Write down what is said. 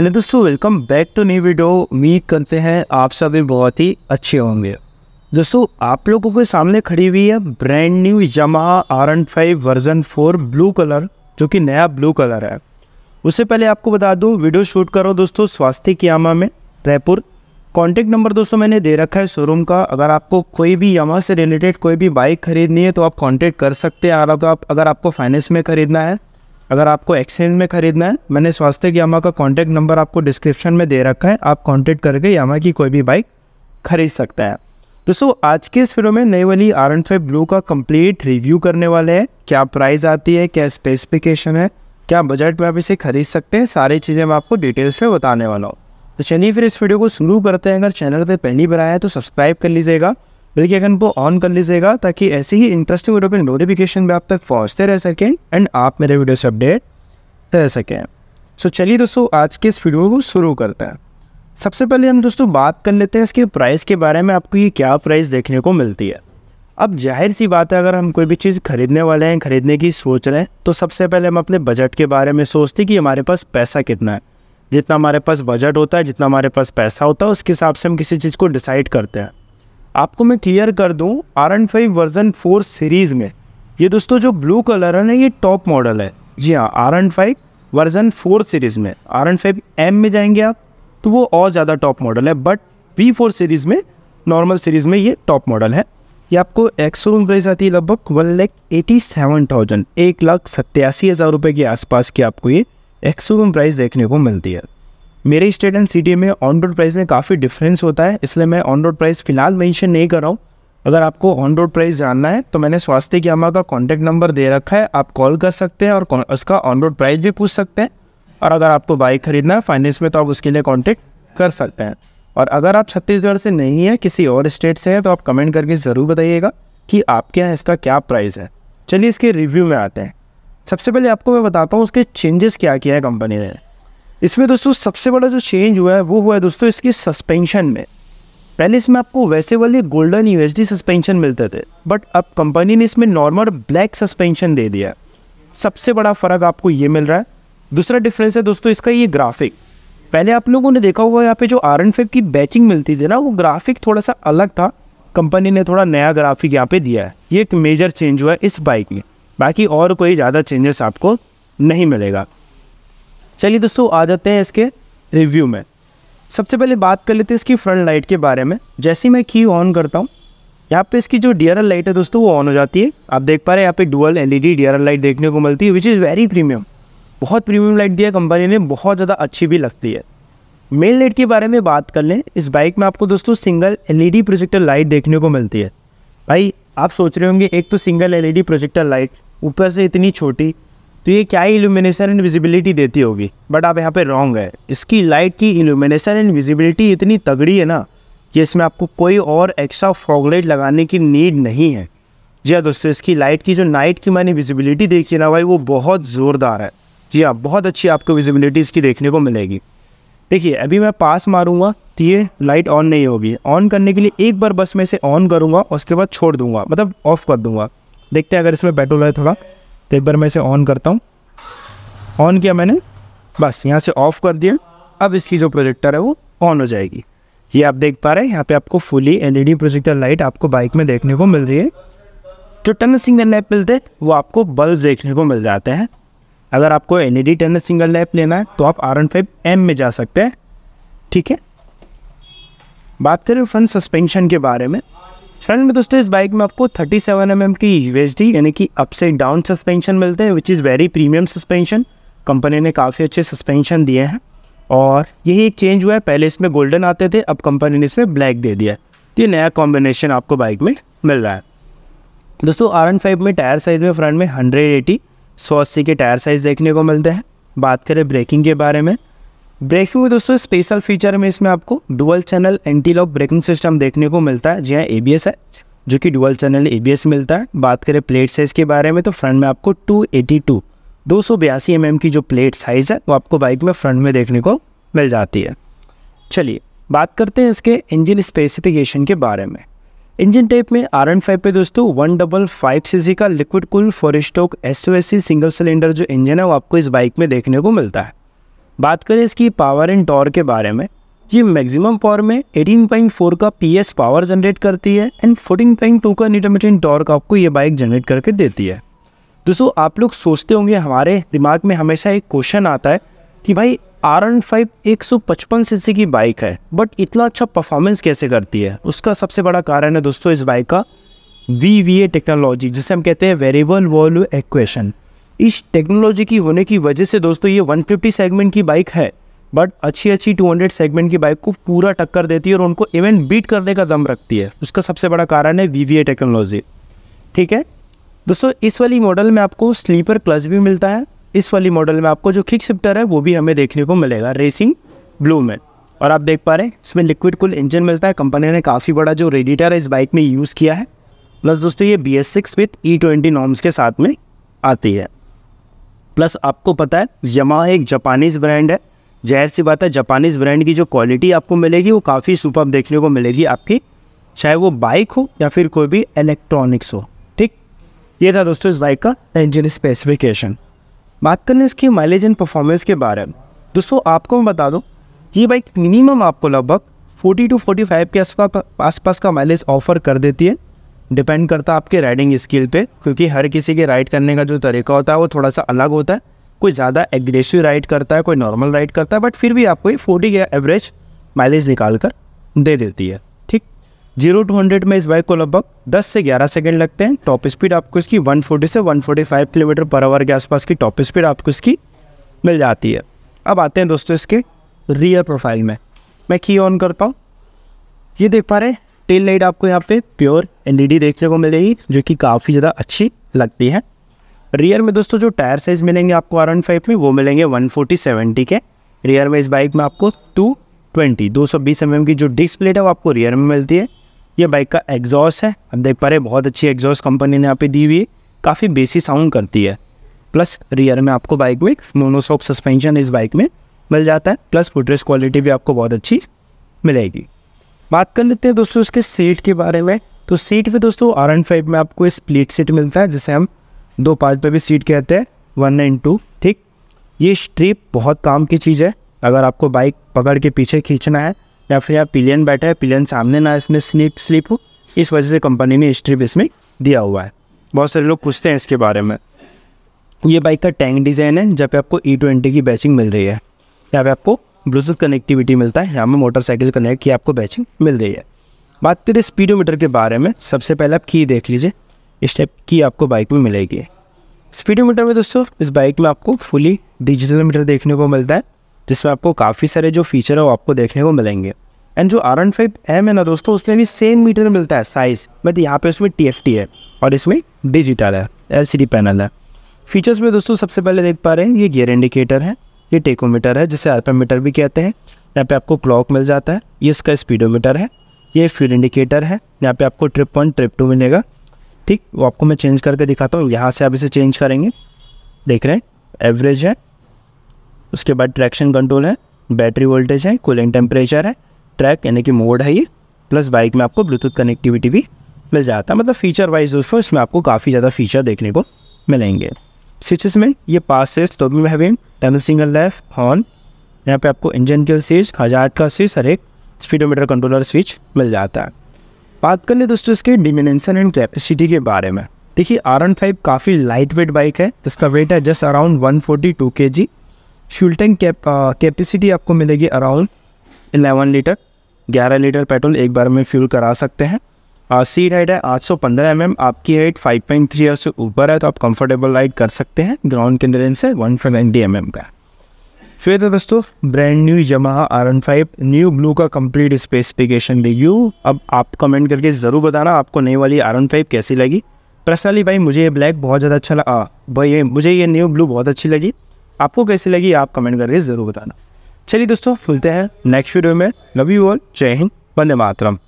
hello दोस्तों welcome back to new video उम्मीद करते हैं आप सभी बहुत ही अच्छे होंगे दोस्तों आप लोगों के सामने खड़ी हुई है brand new Yamaha R N five version four blue colour जो कि नया ब्लू कलर है उससे पहले आपको बता दूँ वीडियो शूट करो दोस्तों स्वास्थ्य क्यामा में रायपुर कॉन्टैक्ट नंबर दोस्तों मैंने दे रखा है शोरूम का अगर आपको कोई भी यमा से रिलेटेड कोई भी बाइक खरीदनी है तो आप कॉन्टैक्ट कर सकते हैं अगर आप अगर आपको फाइनेंस में खरीदना है अगर आपको एक्सचेंज में खरीदना है मैंने स्वास्थ्य यामा का कॉन्टैक्ट नंबर आपको डिस्क्रिप्शन में दे रखा है आप कॉन्टैक्ट करके यामा की कोई भी बाइक खरीद सकते हैं दोस्तों आज के इस वीडियो में नई वाली आर एन फाइव ब्लू का कंप्लीट रिव्यू करने वाले हैं क्या प्राइस आती है क्या स्पेसिफिकेशन है क्या बजट में आप इसे खरीद सकते हैं सारी चीज़ें मैं आपको डिटेल्स में बताने वाला हूँ तो चलिए फिर इस वीडियो को शुरू करते हैं अगर चैनल पर पहली बार आया है तो सब्सक्राइब कर लीजिएगा बेल अगर वो ऑन कर लीजिएगा ताकि ऐसे ही इंटरेस्टिंग वीडियो के नोटिफिकेशन भी आप तक पहुँचते रह सकें एंड आप मेरे वीडियो से अपडेट रह सकें सो so, चलिए दोस्तों आज के इस वीडियो को शुरू करते हैं सबसे पहले हम दोस्तों बात कर लेते हैं इसके प्राइस के बारे में आपको ये क्या प्राइस देखने को मिलती है अब जाहिर सी बात है अगर हम कोई भी चीज़ खरीदने वाले हैं खरीदने की सोच रहे हैं तो सबसे पहले हम अपने बजट के बारे में सोचते हैं कि हमारे पास पैसा कितना है जितना हमारे पास बजट होता है जितना हमारे पास पैसा होता है उसके हिसाब से हम किसी चीज़ को डिसाइड करते हैं आपको मैं क्लियर कर दूं R N five version four series में ये दोस्तों जो ब्लू कलर है ना ये टॉप मॉडल है जी हाँ R N five version four series में आर एन फाइव एम में जाएंगे आप तो वो और ज़्यादा टॉप मॉडल है बट वी फोर सीरीज़ में नॉर्मल सीरीज़ में ये टॉप मॉडल है ये आपको एक्सो रूम प्राइस आती है लगभग one lakh eighty seven thousand एक लाख सत्तासी हज़ार रुपये के आसपास की आपको ये एक्सो रूम प्राइस देखने को मिलती है मेरे स्टेट एंड सिटी में ऑन रोड प्राइस में काफ़ी डिफरेंस होता है इसलिए मैं ऑन रोड प्राइस फिलहाल मेंशन नहीं कर रहा हूँ अगर आपको ऑन रोड प्राइस जानना है तो मैंने स्वास्थ्य क्यामा का कॉन्टैक्ट नंबर दे रखा है आप कॉल कर सकते हैं और उसका ऑन रोड प्राइस भी पूछ सकते हैं और अगर आपको बाइक खरीदना है फाइनेंस में तो आप उसके लिए कॉन्टेक्ट कर सकते हैं और अगर आप छत्तीसगढ़ से नहीं है किसी और स्टेट से हैं तो आप कमेंट करके ज़रूर बताइएगा कि आपके यहाँ इसका क्या प्राइस है चलिए इसके रिव्यू में आते हैं सबसे पहले आपको मैं बताता हूँ उसके चेंजेस क्या किया है कंपनी ने इसमें दोस्तों सबसे बड़ा जो चेंज हुआ है वो हुआ है दोस्तों इसकी सस्पेंशन में पहले इसमें आपको वैसे वाले गोल्डन यूएसडी सस्पेंशन मिलते थे बट अब कंपनी ने इसमें नॉर्मल ब्लैक सस्पेंशन दे दिया सबसे बड़ा फ़र्क आपको ये मिल रहा है दूसरा डिफरेंस है दोस्तों इसका ये ग्राफिक पहले आप लोगों ने देखा होगा यहाँ पे जो आर एन की बैचिंग मिलती थी ना वो ग्राफिक थोड़ा सा अलग था कंपनी ने थोड़ा नया ग्राफिक यहाँ पे दिया है ये एक मेजर चेंज हुआ है इस बाइक में बाकी और कोई ज़्यादा चेंजेस आपको नहीं मिलेगा चलिए दोस्तों आ जाते हैं इसके रिव्यू में सबसे पहले बात कर लेते हैं इसकी फ्रंट लाइट के बारे में जैसे मैं की ऑन करता हूँ यहाँ पे इसकी जो डी लाइट है दोस्तों वो ऑन हो जाती है आप देख पा रहे हैं यहाँ पे डुअल एल ई लाइट देखने को मिलती है विच इज़ वेरी प्रीमियम बहुत प्रीमियम लाइट दिया कंपनी ने बहुत ज़्यादा अच्छी भी लगती है मेन लाइट के बारे में बात कर लें इस बाइक में आपको दोस्तों सिंगल एलईडी प्रोजेक्टर लाइट देखने को मिलती है भाई आप सोच रहे होंगे एक तो सिंगल एलईडी प्रोजेक्टर लाइट ऊपर से इतनी छोटी तो ये क्या ही इल्यूमिनेशन एंड विजिबिलिटी देती होगी बट आप यहाँ पे रॉन्ग है इसकी लाइट की इल्यूमिनेशन एंड विजिबिलिटी इतनी तगड़ी है ना कि इसमें आपको कोई और एक्स्ट्रा फॉगलाइट लगाने की नीड नहीं है जी हाँ दोस्तों इसकी लाइट की जो नाइट की मैंने विजिबिलिटी देखी ना भाई वो बहुत ज़ोरदार है जी हाँ बहुत अच्छी आपको विजिबिलिटी इसकी देखने को मिलेगी देखिए अभी मैं पास मारूंगा तो ये लाइट ऑन नहीं होगी ऑन करने के लिए एक बार बस मैं इसे ऑन करूंगा उसके बाद छोड़ दूंगा मतलब ऑफ़ कर दूंगा देखते हैं अगर इसमें पेट्रोल है थोड़ा तो एक बार मैं इसे ऑन करता हूँ ऑन किया मैंने बस यहाँ से ऑफ़ कर दिया अब इसकी जो प्रोजेक्टर है वो ऑन हो जाएगी ये आप देख पा रहे हैं यहाँ पे आपको फुली एलईडी प्रोजेक्टर लाइट आपको बाइक में देखने को मिल रही है जो टर्न सिंगल लैप मिलते हैं वो आपको बल्ब देखने को मिल जाते हैं अगर आपको L E D turn single lamp लेना है तो आप आर एन फाइव एम में जा सकते हैं ठीक है बात करें फ्रंट सस्पेंशन के बारे में फ्रंट में दोस्तों इस बाइक में आपको 37 सेवन mm की यूएसडी यानी कि अप से डाउन सस्पेंशन मिलते हैं which is very premium suspension company ने काफ़ी अच्छे सस्पेंशन दिए हैं और यही एक चेंज हुआ है पहले इसमें गोल्डन आते थे अब कंपनी ने इसमें ब्लैक दे दिया तो ये नया कॉम्बिनेशन आपको बाइक में मिल रहा है दोस्तों आर एन फाइव में टायर साइज़ में फ्रंट में हंड्रेड एटी सौ अस्सी के टायर साइज़ देखने को मिलते हैं बात करें ब्रेकिंग के बारे में ब्रेकिंग में दोस्तों स्पेशल फीचर में इसमें आपको dual channel anti lock braking system देखने को मिलता है जी हाँ ए है जो कि डुअल चैनल ए मिलता है बात करें प्लेट साइज़ के बारे में तो फ्रंट में आपको टू एटी टू दो सौ बयासी एम एम की जो प्लेट साइज़ है वो आपको बाइक में फ्रंट में देखने को मिल जाती है चलिए बात करते हैं इसके इंजन स्पेसिफिकेशन के बारे में इंजन टाइप में आर एन फाइव पे दोस्तों one double five C C का liquid cool four stroke S single cylinder जो इंजन है वो आपको इस बाइक में देखने को मिलता है बात करें इसकी पावर एंड टॉर के बारे में ये मैक्सिमम पावर में 18.4 का पीएस पावर जनरेट करती है एंड 14.2 का इंटरमीडियट टॉर्क आपको ये बाइक जनरेट करके देती है दोस्तों आप लोग सोचते होंगे हमारे दिमाग में हमेशा एक क्वेश्चन आता है कि भाई आर एन फाइव एक सौ पचपन सी की बाइक है बट इतना अच्छा परफॉर्मेंस कैसे करती है उसका सबसे बड़ा कारण है दोस्तों इस बाइक का वी वी ए टेक्नोलॉजी जिसे हम कहते हैं वेरिएबल वॉल्यू एक्वेशन इस टेक्नोलॉजी की होने की वजह से दोस्तों ये 150 सेगमेंट की बाइक है बट अच्छी अच्छी 200 सेगमेंट की बाइक को पूरा टक्कर देती है और उनको इवन बीट करने का दम रखती है उसका सबसे बड़ा कारण है वी टेक्नोलॉजी ठीक है दोस्तों इस वाली मॉडल में आपको स्लीपर क्लच भी मिलता है इस वाली मॉडल में आपको जो किक शिफ्टर है वो भी हमें देखने को मिलेगा रेसिंग ब्लू में और आप देख पा रहे हैं इसमें लिक्विड कुल इंजन मिलता है कंपनी ने काफ़ी बड़ा जो रेडिटर है इस बाइक में यूज़ किया है प्लस दोस्तों ये B S six with E twenty norms के साथ में आती है प्लस आपको पता है यमा एक जापानीज़ ब्रांड है जहर सी बात है जापानीज़ ब्रांड की जो क्वालिटी आपको मिलेगी वो काफ़ी सुपर देखने को मिलेगी आपकी चाहे वो बाइक हो या फिर कोई भी इलेक्ट्रॉनिक्स हो ठीक ये था दोस्तों इस बाइक का इंजन स्पेसिफिकेशन बात लें इसकी माइलेज एंड परफॉर्मेंस के बारे में दोस्तों आपको मैं बता दूँ ये बाइक मिनिमम आपको लगभग 40 टू 45 के आसपास आसपास का माइलेज ऑफर कर देती है डिपेंड करता है आपके राइडिंग स्किल पे क्योंकि हर किसी के राइड करने का जो तरीका होता है वो थोड़ा सा अलग होता है कोई ज़्यादा एग्रेसिव राइड करता है कोई नॉर्मल राइड करता है बट फिर भी आपको ये फोर्टी या एवरेज माइलेज निकाल कर दे देती है ठीक जीरो टू हंड्रेड में इस बाइक को लगभग दस से ग्यारह सेकेंड लगते हैं टॉप स्पीड आपको इसकी वन फोर्टी से one forty five kilometre per hour के आसपास की टॉप स्पीड आपको इसकी मिल जाती है अब आते हैं दोस्तों इसके रियर प्रोफाइल में मैं की ऑन करता हूँ ये देख पा रहे हैं टेल लाइट आपको यहाँ पे प्योर एलईडी देखने को मिलेगी जो कि काफ़ी ज़्यादा अच्छी लगती है रियर में दोस्तों जो टायर साइज़ मिलेंगे आपको आर एन फाइव में वो मिलेंगे वन फोर्टी सेवेंटी के रियर में इस बाइक में आपको टू ट्वेंटी दो सौ बीस एम एम की जो डिस्क प्लेट है वो आपको रियर में मिलती है ये बाइक का एग्जॉस्ट है अब देख पा रहे बहुत अच्छी एग्जॉस्ट कंपनी ने यहाँ पे दी हुई काफ़ी बेसी साउंड करती है प्लस रियर में आपको बाइक में मोनोसॉप सस्पेंशन इस बाइक में मिल जाता है प्लस फुटरेस क्वालिटी भी आपको बहुत अच्छी मिलेगी बात कर लेते हैं दोस्तों इसके सीट के बारे में तो सीट पे दोस्तों आर एन फाइव में आपको स्प्लिट सीट मिलता है जिसे हम दो पार्ट पे भी सीट कहते हैं वन नाइन टू ठीक ये स्ट्रिप बहुत काम की चीज़ है अगर आपको बाइक पकड़ के पीछे खींचना है या फिर आप पिलियन बैठे हैं पिलियन सामने ना इसमें स्लिप स्लिप हो इस वजह से कंपनी ने स्ट्रिप इसमें दिया हुआ है बहुत सारे लोग पूछते हैं इसके बारे में ये बाइक का टैंक डिज़ाइन है जब पे आपको ई e ट्वेंटी की बैचिंग मिल रही है यहाँ पे आपको ब्लूटूथ कनेक्टिविटी मिलता है यहाँ में मोटरसाइकिल कनेक्ट की आपको बैचिंग मिल रही है बात करें स्पीडोमीटर के बारे में सबसे पहले आप की देख लीजिए इस टाइप की आपको बाइक में मिलेगी स्पीडोमीटर में दोस्तों इस बाइक में आपको फुली डिजिटल मीटर देखने को मिलता है जिसमें आपको काफ़ी सारे जो फीचर है वो आपको देखने को मिलेंगे एंड जो आर एन फाइव एम है ना दोस्तों उसमें भी सेम मीटर मिलता है साइज़ बट यहाँ पे उसमें टी एफ टी है और इसमें डिजिटल है एल सी डी पैनल है फीचर्स में दोस्तों सबसे पहले देख पा रहे हैं ये गियर इंडिकेटर है ये टेकोमीटर है जिसे मीटर भी कहते हैं यहाँ पे आपको क्लॉक मिल जाता है ये इसका स्पीडोमीटर है ये फ्यूल इंडिकेटर है यहाँ पे आपको ट्रिप वन ट्रिप टू मिलेगा ठीक वो आपको मैं चेंज करके दिखाता हूँ यहाँ से आप इसे चेंज करेंगे देख रहे हैं एवरेज है उसके बाद ट्रैक्शन कंट्रोल है बैटरी वोल्टेज है कूलिंग टेम्परेचर है ट्रैक यानी कि मोड है ये प्लस बाइक में आपको ब्लूटूथ कनेक्टिविटी भी मिल जाता है मतलब फ़ीचर वाइज उसमें आपको काफ़ी ज़्यादा फीचर देखने को मिलेंगे में ये पास सेज तो भी having tunnel single left horn यहाँ पे आपको इंजन के स्विच हजार का स्विच और एक स्पीडोमीटर कंट्रोलर स्विच मिल जाता है बात कर ले दोस्तों इसके डिमेंशन एंड कैपेसिटी के बारे में देखिए आर एन फाइव काफ़ी लाइट वेट बाइक है जिसका वेट है just around one forty two K G fuel tank capacity आपको मिलेगी अराउंड एलेवन लीटर ग्यारह लीटर पेट्रोल एक बार में फ्यूल करा सकते हैं सीट uh, हाइट है 815 सौ mm, आपकी हाइट 5.3 पॉइंट से ऊपर है तो आप कंफर्टेबल राइड कर सकते हैं ग्राउंड के अंदर इनसे वन नाइन्टी एम का फिर तो दोस्तों ब्रांड न्यू जमा R N five new blue का कंप्लीट स्पेसिफिकेशन रिव्यू अब आप कमेंट करके ज़रूर बताना आपको नई वाली आर एन फाइव कैसी लगी पर्सनली भाई मुझे ये ब्लैक बहुत ज़्यादा अच्छा लगा भाई ये मुझे ये न्यू ब्लू बहुत अच्छी लगी आपको कैसी लगी आप कमेंट करके ज़रूर बताना चलिए दोस्तों फुलते हैं नेक्स्ट वीडियो में लव यू ऑल जय हिंद वंदे मातरम